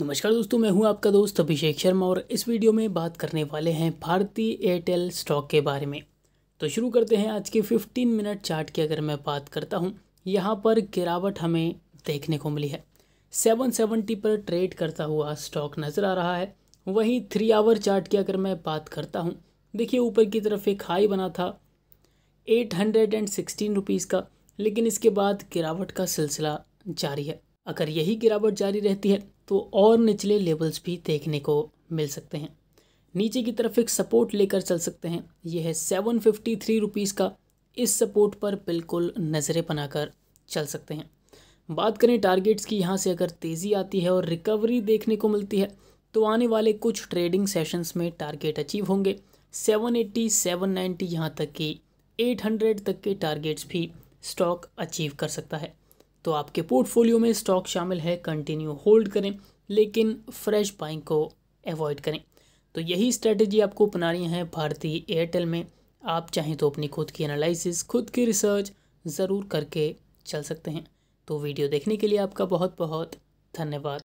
नमस्कार दोस्तों मैं हूं आपका दोस्त अभिषेक शर्मा और इस वीडियो में बात करने वाले हैं भारतीय एयरटेल स्टॉक के बारे में तो शुरू करते हैं आज के 15 मिनट चार्ट की अगर मैं बात करता हूं यहां पर गिरावट हमें देखने को मिली है 770 पर ट्रेड करता हुआ स्टॉक नज़र आ रहा है वहीं थ्री आवर चार्ट की अगर मैं बात करता हूँ देखिए ऊपर की तरफ एक हाई बना था eight hundred and sixteen rupees का लेकिन इसके बाद गिरावट का सिलसिला जारी है अगर यही गिरावट जारी रहती है तो और निचले लेवल्स भी देखने को मिल सकते हैं नीचे की तरफ एक सपोर्ट लेकर चल सकते हैं यह है सेवन फिफ्टी थ्री रुपीज़ का इस सपोर्ट पर बिल्कुल नज़रें बनाकर चल सकते हैं बात करें टारगेट्स की यहाँ से अगर तेज़ी आती है और रिकवरी देखने को मिलती है तो आने वाले कुछ ट्रेडिंग सेशंस में टारगेट अचीव होंगे सेवन एट्टी सेवन नाइन्टी यहाँ तक कि एट हंड्रेड तक के टारगेट्स भी स्टॉक अचीव कर सकता है तो आपके पोर्टफोलियो में स्टॉक शामिल है कंटिन्यू होल्ड करें लेकिन फ्रेश बाइंग को अवॉइड करें तो यही स्ट्रेटजी आपको अपनानी है भारतीय एयरटेल में आप चाहें तो अपनी खुद की एनालिसिस खुद की रिसर्च ज़रूर करके चल सकते हैं तो वीडियो देखने के लिए आपका बहुत बहुत धन्यवाद